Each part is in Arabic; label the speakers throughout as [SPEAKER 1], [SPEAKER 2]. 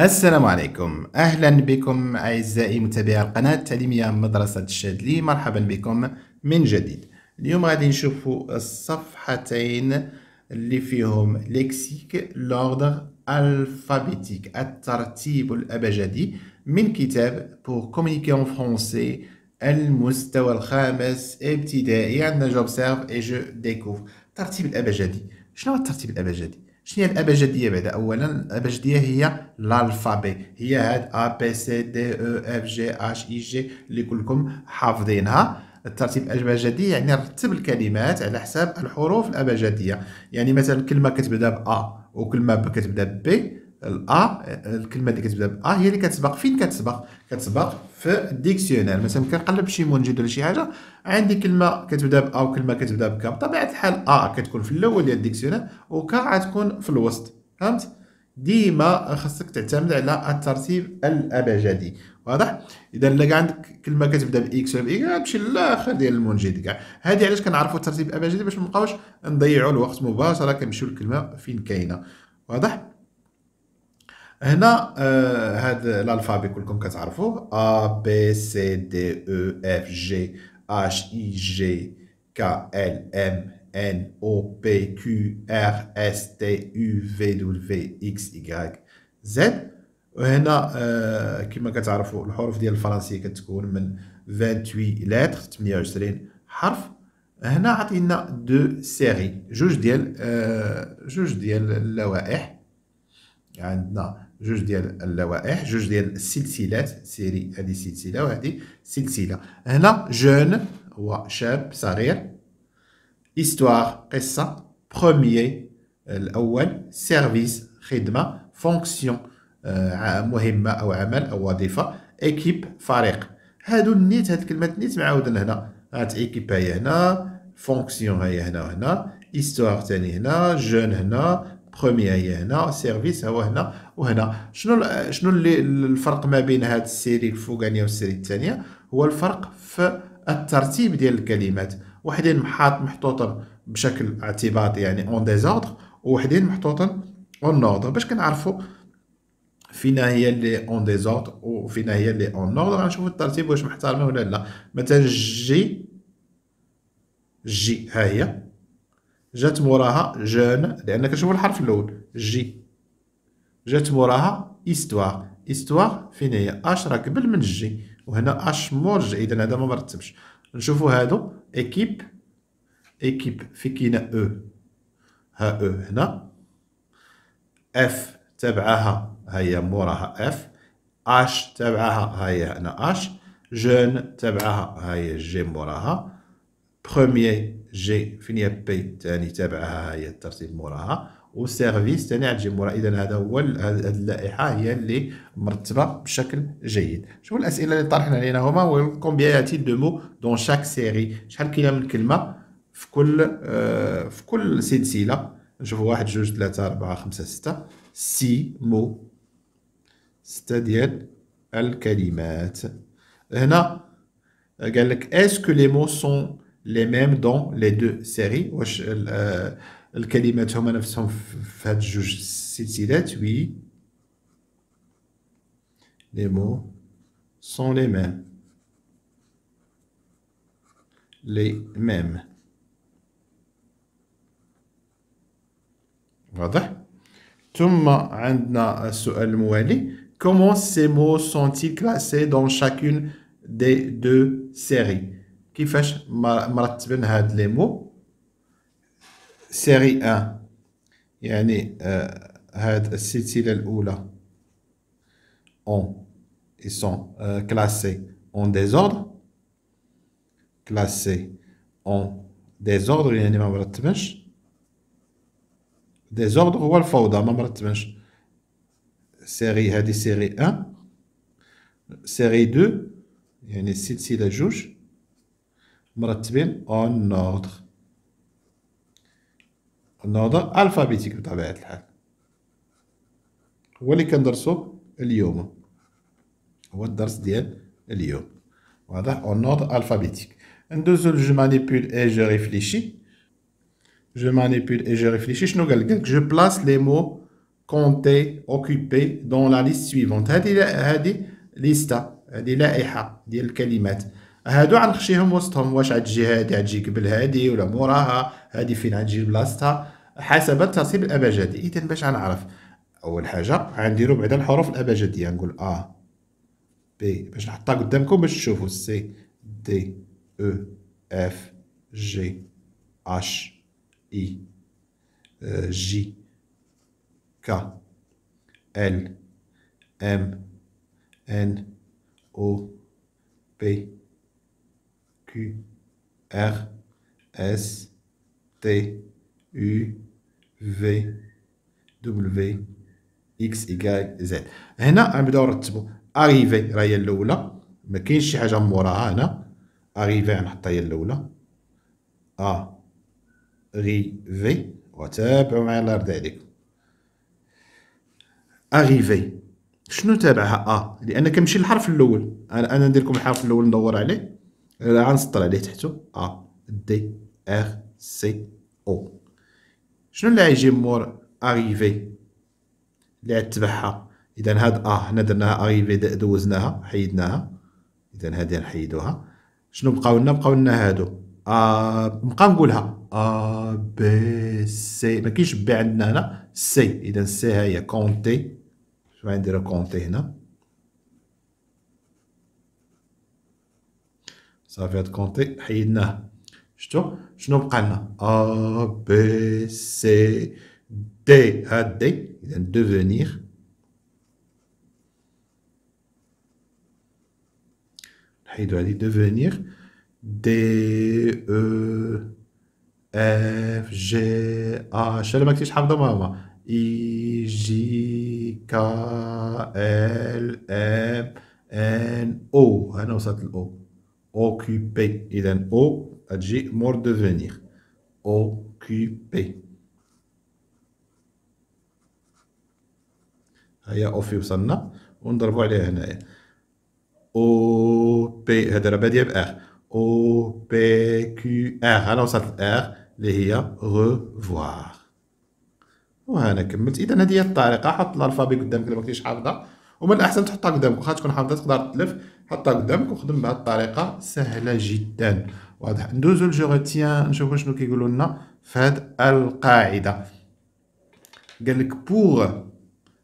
[SPEAKER 1] السلام عليكم اهلا بكم اعزائي متابعي القناه التعليميه مدرسه الشادلي مرحبا بكم من جديد اليوم غادي نشوفوا الصفحتين اللي فيهم ليكسيك لوردر الفابيتيك الترتيب الابجدي من كتاب بور كومونيكي اون فرونسي المستوى الخامس ابتدائي عندنا جوبسيرف اي جو ديكوفر الترتيب الابجدي شنو هو الترتيب الابجدي شنو هي الابجديه بعدا اولا الابجديه هي الالفابي هي هاد ا بي سي دي او اف جي اش اي جي اللي كلكم حافظينها الترتيب الابجدي يعني رتب الكلمات على حساب الحروف الابجديه يعني مثلا كلمه كتبدا ب ا وكلمه ب كتبدا ب بي الا الكلمه اللي كتبدا ب ا هي اللي كتسبق فين كتسبق كتسبق في الديكسيونير مثلا كنقلب شي منجد ولا شي حاجه عندي كلمه كتبدا ب ا وكلمه كتبدا ب ك بطبيعه الحال ا كتكون في الاول ديال الديكسيونير وك غتكون في الوسط فهمت ديما خاصك تعتمد على الترتيب الابجدي واضح اذا الا عندك كلمه كتبدا باكس ولا بإيكس غتمشي للاخر ديال المنجد كاع هذه علاش كنعرفوا الترتيب الابجدي باش ما نبقاوش نضيعوا الوقت مباشره كنمشيو للكلمه فين كاينه واضح هنا هذا آه، الالفابي كلكم كتعرفوه ا بي سي دي او اف جي اش اي جي ك ال ام ان او بي كيو ار اس تي يو في دبليو اكس واي زد وهنا كما كتعرفوا الحروف ديال الفرنسيه كتكون من 28 لتر 28 حرف هنا عطينا دو سيري جوج ديال آه، جوج ديال اللوائح عندنا جوج ديال اللوائح جوج ديال السلسلات سيري هذه سلسله وهذه سلسله هنا جون هو شاب صغير استوار قصه بروميي الاول سيرفيس خدمه فونكسيون آه، مهمه او عمل او وظيفه ايكيب فريق هادو النيت هاد كلمه نيت معاودين هنا هاد ايكيب هي هنا فونكسيون هي هنا وهنا استوار ثاني هنا جون هنا بروميير هي هنا سيرفيس هو هنا وهنا شنو شنو اللي الفرق ما بين هاد السيري الفوقانيه والسيري الثانيه هو الفرق في الترتيب ديال الكلمات وحدين محاط محطوطا بشكل اعتباطي يعني اون ديزوردر وحدين محطوطا اون اوردر باش كنعرفوا فينا هي اللي اون ديزوردر وفينا هي اللي اون اوردر غنشوفوا الترتيب واش محترمه ولا لا مثلا جي جي ها هي جات موراها جون لان كنشوفو الحرف الاول جي جات موراها استوار استوار فين هي اش راه قبل من جي وهنا اش مورج اذا هذا ما مرتبش نشوفو هادو ايكيب ايكيب في كاين او e. ها او e هنا اف تبعها ها هي موراها اف اش تبعها ها هي هنا اش جون تبعها ها هي جي موراها بروميير جي فين هي بي تاني تابعها هي الترتيب موراها وسيرفيس ثاني غتجي مورا اذا هذا هو هذه اللائحه هي اللي مرتبه بشكل جيد شوف الاسئله اللي طرحنا علينا هما كومبيا ياتي دو مو دون شاك سيري شحال كاينه من كلمه في كل آه، في كل سلسله نشوفوا واحد جوج ثلاثة أربعة خمسة ستة سي مو ستة ديال الكلمات هنا قال لك اسكو لي مو سون les mêmes dans les deux séries euh, euh, hum les mots sont les mêmes les mêmes واضح comment ces mots sont-ils classés dans chacune des deux séries كيفاش مرتبين هاد لي مو سيري 1 يعني آه هاد السلسله الاولى اون ils sont euh, classés en désordre classés en يعني ما مرتبش désordre هو الفوضى ما مرتبش سيري هادي سيري 1 سيري 2 يعني السلسله جوج مرتبين اون نوردر نوردر الفابيتيك بطبيعة الحال هو اللي كندرسو اليوم هو الدرس ديال اليوم واضح اون نوردر الفابيتيك ندوزو لجو مانيبول اي جو ريفليشي جو مانيبول اي جو ريفليشي شنو قال لك جو بلاس لي مو كونتي اوكوبي دون لا ليست سويفونت هادي هادي ليستا هادي لائحة ديال الكلمات هادو غنخشيهم وسطهم واش عاد تجي هادي عاد تجي قبل هادي ولا موراها هادي فين عاد تجي بلاصتها حسب الترتيب الابجدي اذا باش غنعرف اول حاجه غنديرو بعدا الحروف الابجديه نقول ا آه. بي باش نحطها قدامكم باش تشوفوا سي دي او اف جي اش اي جي ك ال ام ان او بي Q, R, S, T, U, V, W, X, Y, Z هنا غنبداو نرتبو اريفي راه هي الاولى ما كاينش شي حاجه موراها هنا اريفي غنحطها هي الاولى ا ري في وتابعوا معايا الله يرضي عليكم اريفي شنو تابعها ا لان كنمشي للحرف الاول انا ندير لكم الحرف الاول ندور عليه غنسطر عليه تحته ا دي ار سي او شنو اللي غيجي مور اريفي اللي غتبعها اذا هاد ا هنا درناها اريفي دوزناها حيدناها اذا هادي نحيدوها شنو بقاو لنا بقاو لنا هادو ا بقى نقولها ا بي سي ما كاينش بي عندنا هنا سي اذا سي ها هي كونتي شنو غندير كونتي هنا صافي هاد كونتي حيدناه شفتو شنو بقى لنا ا بي سي دي هاد دي اذا دوفونير نحيدو هادي دوفونير دي او اف جي ا انا مكنتش حافظه ماما اي جي كا ال ام ان او انا وصلت الاو occupé اذا او تجي مور دوفونيغ occupé هيا اوفي وصلنا ونضربوا عليها هنايا او بي هذا راه باديه بار او بي كيو ار انا وصلت ار اللي هي ريفوار وهنا كملت اذا هذه هي الطريقه حط الالفابي قدامك لما كنتيش حافظه ومن الاحسن تحطها قدامك واخا تكون حافظه تقدر تلف حطها قدامك وخدم بهذه الطريقه سهله جدا واضح ندوزو لجو نشوفو شنو كيقولوا لنا في هاد القاعده قال لك بور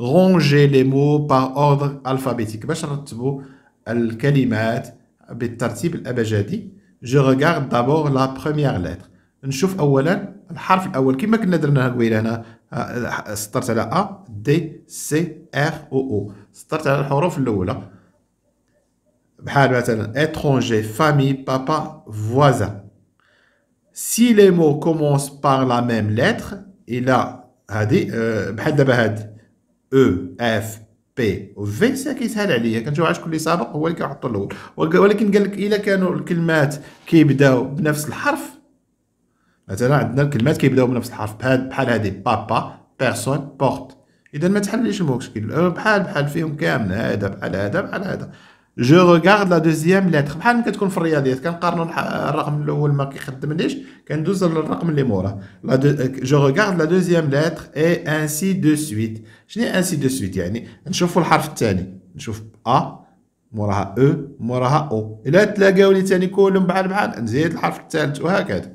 [SPEAKER 1] رونجي لي مو بار اوردر الفابيتيك باش نرتبو الكلمات بالترتيب الابجدي جو ريغارد دابور لا بروميير لتر نشوف اولا الحرف الاول كما كنا درناها قبيله هنا آه، آه، سطرت على ا دي سي ار او او سطرت على الحروف الاولى بحال مثلا اتخونجي فامي بابا فوازا سي لي مو كومونس بار لا ميم لتر الى هادي بحال دابا هاد او اف بي في سا كيسهل عليا كنشوف علاش شكون سابق هو اللي كنحطو الاول ولكن قال لك الا كانوا الكلمات كيبداو بنفس الحرف مثلا عندنا الكلمات كيبداو بنفس الحرف بحال بحال هادي بابا بيرسون بورت اذا ما تحلليش المشكل بحال بحال فيهم كامل هذا بحال هذا بحال هذا جو ريغارد لا دوزيام لتر بحال كتكون في الرياضيات كنقارنوا الرقم الاول ما كيخدمليش كندوز للرقم اللي موراه لا جو ريغارد لا دوزيام لتر اي انسي دو سويت شنو انسي دو سويت يعني نشوفوا الحرف الثاني نشوف ا موراها او e، موراها او الا تلاقاو لي ثاني كلهم بحال بحال نزيد الحرف الثالث وهكذا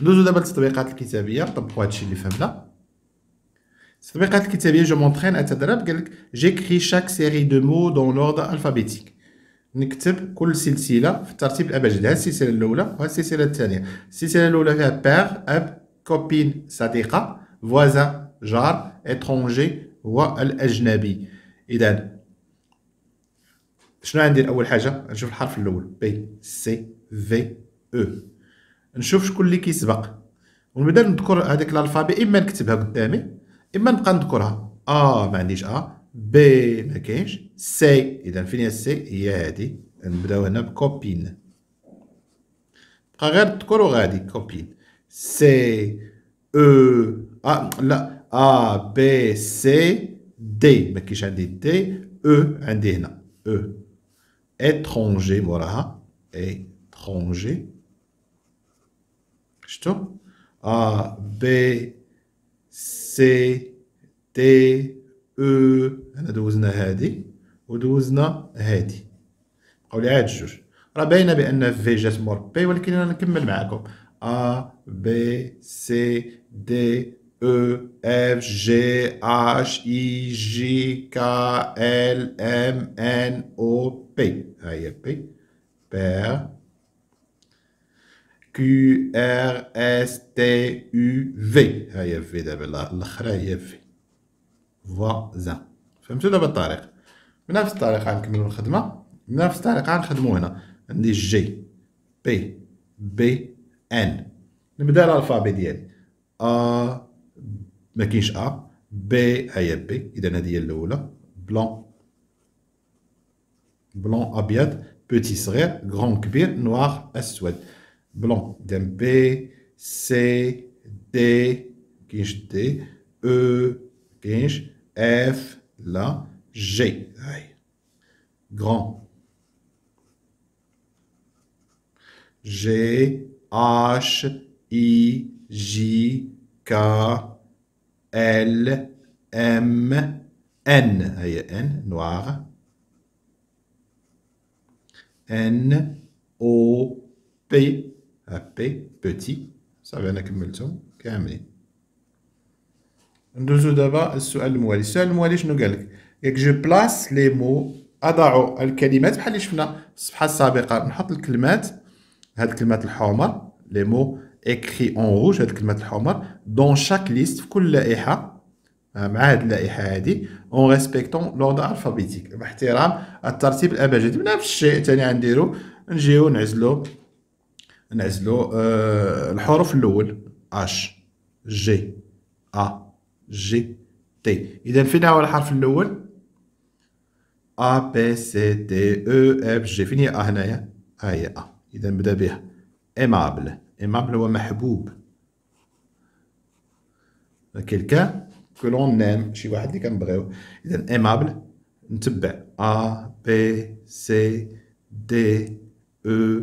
[SPEAKER 1] ندوزو دابا للتطبيقات الكتابيه نطبقوا هادشي اللي فهمنا التطبيقات الكتابيه جو مونترين اتدرب قال لك جيكري شاك سيري دو مو دون لوردر الفابيتيك نكتب كل سلسله في الترتيب الابجدي هذه السلسله الاولى وهذه السلسله الثانيه السلسله الاولى فيها بير اب كوبين صديقه فوازان جار اترونجي و الاجنبي اذا شنو غندير اول حاجه نشوف الحرف الاول بي سي في او نشوف شكون اللي كيسبق ونبدا نذكر هذاك الالفابي اما نكتبها قدامي اما نبقى نذكرها ا آه، ما عنديش ا آه. بي ما كاينش سي اذا فين هي سي هي هادي نبداو هنا بكوبين بقى غير تذكر وغادي كوبين سي او آه لا ا بي سي دي ما كاينش عندي دي او عندي هنا او اترونجي موراها اترونجي شتو ا بي سي تي او هنا دوزنا هادي ودوزنا هادي بقاو لي عاد جوج راه باينه بان في جات مور بي ولكن انا نكمل معاكم ا بي سي دي او اف جي اش اي جي كا ال ام ان او بي ها هي بي بير كيو ار اس تي يو في هاي في دابا الاخرى هي في فوازان فهمتوا دابا الطريق بنفس الطريقه غنكملوا الخدمه بنفس الطريقه غنخدموا هنا عندي جي بي بي ان نبدا الالفابي ديالي ا ما ا بي هي بي اذا هادي هي الاولى بلون بلون ابيض بوتي صغير غرون كبير نوار اسود blanc. B, C, D, E, F, la, G. Grand. G, H, I, J, K, L, M, N. N, noir. N, O, P, ابي بوتي صافي انا كملتهم كاملين ندوزو دابا السؤال الموالي السؤال الموالي شنو قالك ياك جو بلاس لي مو اضع الكلمات بحال اللي شفنا في الصفحه السابقه نحط الكلمات هاد الكلمات الحمر لي مو اكري اون روج هاد الكلمات الحمر دون شاك ليست في كل لائحه آه، مع هاد اللائحه هادي اون ريسبكتون لوردر الفابيتيك باحترام الترتيب الابجدي نفس الشيء ثاني غنديرو نجيو نعزلو نعزلو أه الحروف الاول اش جي ا جي تي اذا فين هو الحرف الاول ا بي سي دي او اف جي فين هي ا هنايا ها هي ا اذا نبدا بها ايمابل ايمابل هو محبوب كيلكا كولون نام نيم شي واحد اللي كنبغيو اذا ايمابل نتبع ا بي سي دي او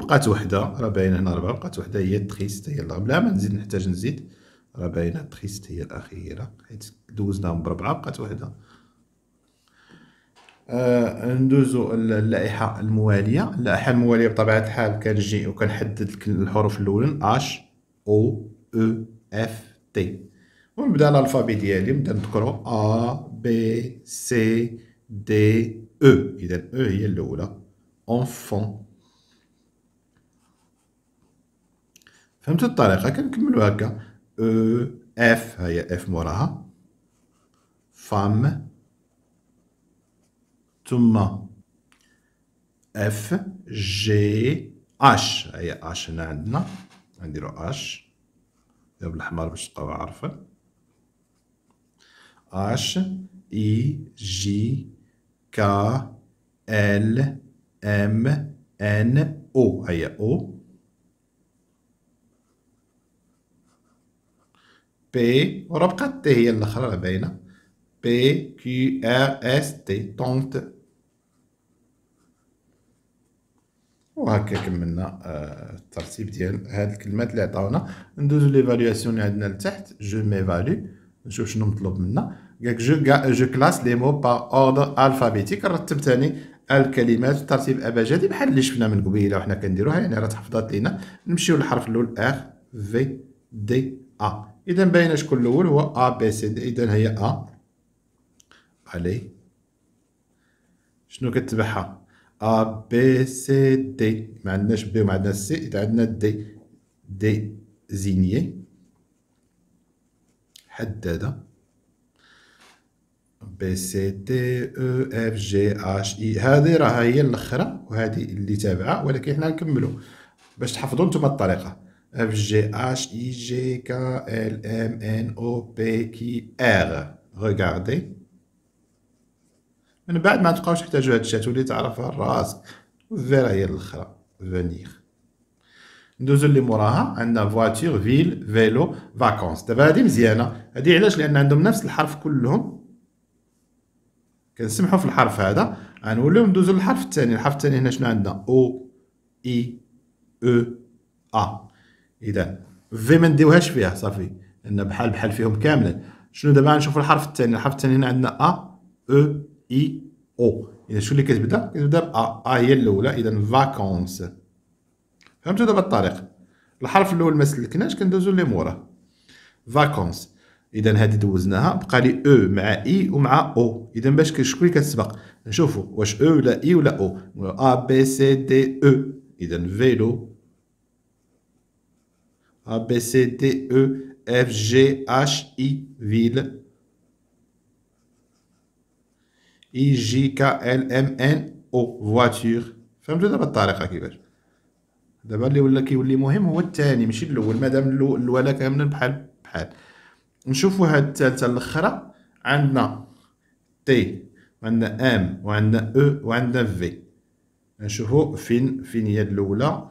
[SPEAKER 1] وبقات وحده راه باينه هنا ربعه بقات وحده هي تريست هي الرابعه بلا ما نزيد نحتاج نزيد راه باينه تريست هي الاخيره حيت دوزناهم بربعه بقات وحده آه ندوزو اللائحه المواليه اللائحه المواليه بطبيعه الحال كنجي وكنحدد الحروف الاولين اش او او اف تي ونبدا الالفابي ديالي نبدا نذكرو ا بي سي دي او اذا او هي الاولى اونفون فهمت الطريقه كنكملو هكا او اف هي اف موراها فام ثم اف جي اش هي اش هنا عندنا غنديرو اش دابا بالاحمر باش تبقاو عارفين اش اي جي كا ال ام ان او هي او بي وراه بقات هي الاخرى راه باينه بي كي آر إس تي طونت وهكا كملنا آه، الترتيب ديال هاد الكلمات اللي عطاونا ندوزو ليفاليواسيون اللي عندنا لتحت جو ميفالي نشوف شنو مطلوب منا قالك جو جو كلاس لي مو با اوردر الفابيتيك رتب تاني الكلمات ترتيب ابجدي بحال اللي شفنا من قبيله وحنا كنديروها يعني راه تحفظات لينا نمشيو للحرف الاول اخ في دي ا اذا باين شكون الاول هو ا بي سي دي اذا هي ا علي شنو كتبعها ا بي سي دي ما عندناش بي وما عندناش سي اذا عندنا دي دي زينيه حداده بي سي دي او اف جي اش اي هذه راها هي الاخره وهذه اللي تابعه ولكن حنا نكملو باش تحفظو نتوما الطريقه F, G, H, I, G, K, L, M, N, O, P, Q, R Regardez. من بعد ما تبقاوش تحتاجوا هاد الشات ولي تعرفها راسك فيرا هي الاخرى فنيغ ندوزو اللي موراها عندنا فواتور فيل فيلو فاكونس دابا هادي مزيانه هادي علاش لان عندهم نفس الحرف كلهم كنسمحوا في الحرف هذا غنوليو ندوزو للحرف الثاني الحرف الثاني هنا شنو عندنا او اي او ا اذا في ما نديوهاش فيها صافي لان بحال بحال فيهم كاملا شنو دابا نشوف الحرف الثاني الحرف الثاني هنا عندنا ا او اي او اذا شنو اللي كتبدا كتبدا ب ا ا هي الاولى اذا فاكونس فهمتوا دابا الطريق الحرف الاول ما سلكناش كندوزو لي موراه فاكونس اذا هادي دوزناها بقى لي او e مع اي ومع او اذا باش شكون اللي كتسبق نشوفوا واش او e ولا اي ولا او ا بي سي دي او اذا فيلو A, B, C, D, E, F, G, H, I, ville. I, J, K, L, M, N, O, voiture. فهمتوا دابا الطريقة كيفاش دابا اللي ولا كيولي مهم هو الثاني ماشي الاول مادام الولا كاملة بحال بحال نشوفوا هاد الثالثة الاخرى عندنا تي وعندنا ام وعندنا او e، وعندنا في نشوفوا فين فين هي الاولى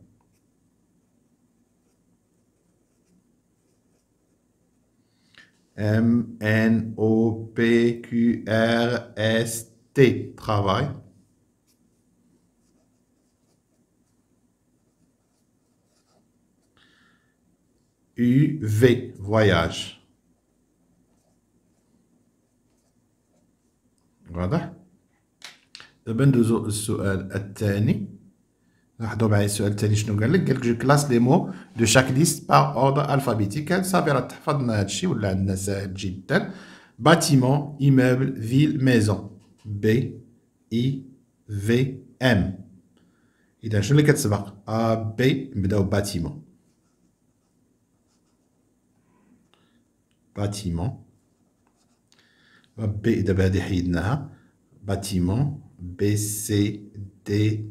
[SPEAKER 1] M N O P Q R S T travail. U V voyage. Voilà. Le deuxième question je ah, bah, classe les mots de chaque liste par ordre alphabétique. Bâtiment, immeuble, ville, maison. B, I, V, M. A, B, mais le bâtiment. Bâtiment. B, et dans bâtiment. B, C, D,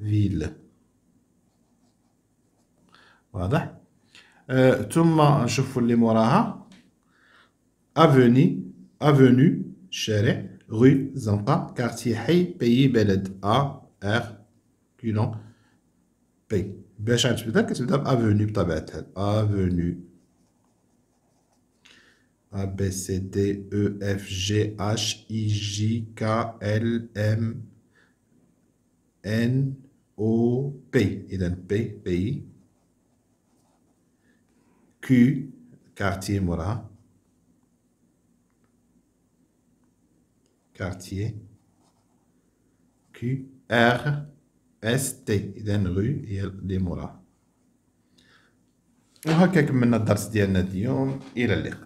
[SPEAKER 1] Ville, voilà. Euh, Toma, on va voir ce qu'on a. Avenue, avenue Charest, rue Zampa, quartier High Pays Belled. A R Q L P. Be ça c'est le C'est le Avenue, peut-être. Avenue. A B C D E F G H I J K L M N او بي اذا بي بي كيو كارتيه مورا كارتيه كيو ار اس تي اذا رو هي اللي مورا وهكا كملنا الدرس ديالنا اليوم الى اللقاء